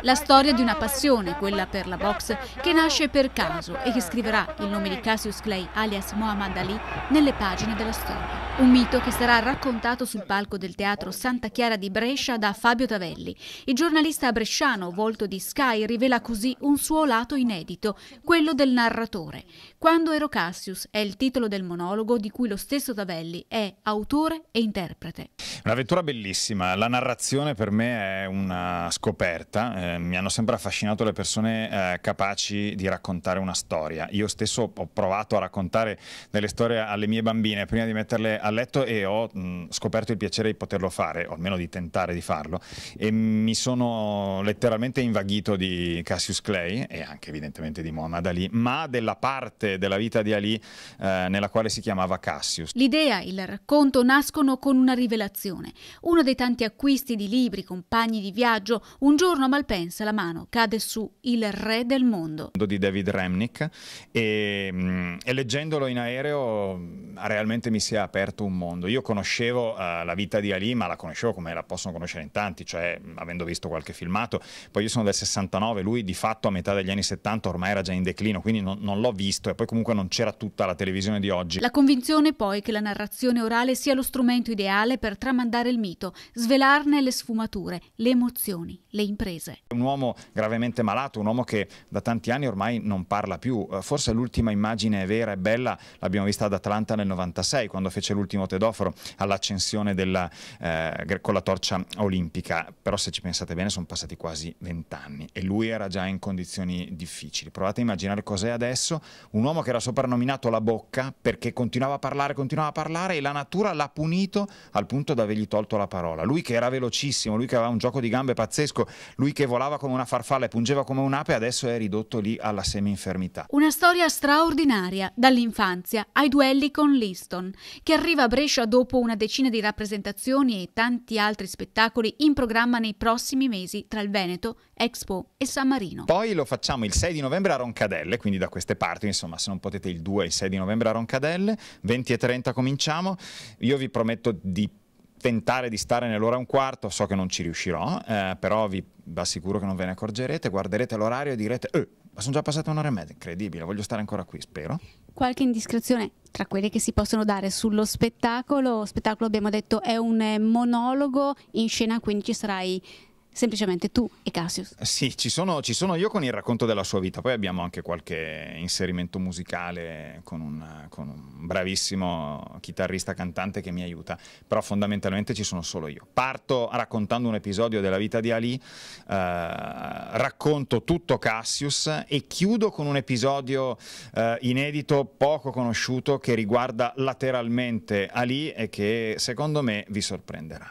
La storia di una passione, quella per la box, che nasce per caso e che scriverà il nome di Cassius Clay, alias Muhammad Ali, nelle pagine della storia. Un mito che sarà raccontato sul palco del teatro Santa Chiara di Brescia da Fabio Tavelli. Il giornalista bresciano, volto di Sky, rivela così un suo lato inedito, quello del narratore. Quando ero Cassius è il titolo del monologo di cui lo stesso Tavelli è autore e interprete. Una vettura bellissima, la narrazione per me è un una scoperta, eh, mi hanno sempre affascinato le persone eh, capaci di raccontare una storia. Io stesso ho provato a raccontare delle storie alle mie bambine prima di metterle a letto e ho mh, mm, scoperto il piacere di poterlo fare, o almeno di tentare di farlo, e mi sono letteralmente invaghito di Cassius Clay e anche evidentemente di Muhammad Ali, ma della parte della vita di Ali eh, nella quale si chiamava Cassius. L'idea, il racconto nascono con una rivelazione, uno dei tanti acquisti di libri, compagni di viaggio, viaggio, un giorno Malpensa la mano cade su Il re del mondo di David Remnick e, mm, e leggendolo in aereo mm, realmente mi si è aperto un mondo. Io conoscevo uh, la vita di Ali, ma la conoscevo come la possono conoscere in tanti, cioè mm, avendo visto qualche filmato. Poi io sono del 69, lui di fatto a metà degli anni 70 ormai era già in declino, quindi non, non l'ho visto e poi comunque non c'era tutta la televisione di oggi. La convinzione poi che la narrazione orale sia lo strumento ideale per tramandare il mito, svelarne le sfumature, le emozioni istituzioni, le imprese. Un uomo gravemente malato, un uomo che da tanti anni ormai non parla più. Eh, forse l'ultima immagine vera e bella l'abbiamo vista ad Atlanta nel 96, quando fece l'ultimo tedoforo all'accensione eh, con la torcia olimpica. Però se ci pensate bene sono passati quasi vent'anni e lui era già in condizioni difficili. Provate a immaginare cos'è adesso. Un uomo che era soprannominato la bocca perché continuava a parlare, continuava a parlare e la natura l'ha punito al punto da avergli tolto la parola. Lui che era velocissimo, lui che aveva un gioco di gambe pazzesco, lui che volava come una farfalla e pungeva come un'ape, adesso è ridotto lì alla semi-infermità. Una storia straordinaria, dall'infanzia ai duelli con Liston, che arriva a Brescia dopo una decina di rappresentazioni e tanti altri spettacoli in programma nei prossimi mesi tra il Veneto, Expo e San Marino. Poi lo facciamo il 6 di novembre a Roncadelle, quindi da queste parti, insomma, se non potete il 2 e il 6 di novembre a Roncadelle, 20 e 30 cominciamo. Io vi prometto di tentare di stare nell'ora e un quarto, so che non ci riuscirò, eh, però vi assicuro che non ve ne accorgerete, guarderete l'orario e direte, eh, ma sono già passate un'ora e mezza, incredibile, voglio stare ancora qui, spero. Qualche indiscrezione tra quelle che si possono dare sullo spettacolo, lo spettacolo abbiamo detto è un monologo in scena, quindi ci sarai semplicemente tu e Cassius. Sì, ci sono, ci sono, io con il racconto della sua vita, poi abbiamo anche qualche inserimento musicale con un, con un bravissimo chitarrista cantante che mi aiuta, però fondamentalmente ci sono solo io. Parto raccontando un episodio della vita di Ali, eh, racconto tutto Cassius e chiudo con un episodio eh, inedito, poco conosciuto, che riguarda lateralmente Ali e che secondo me vi sorprenderà.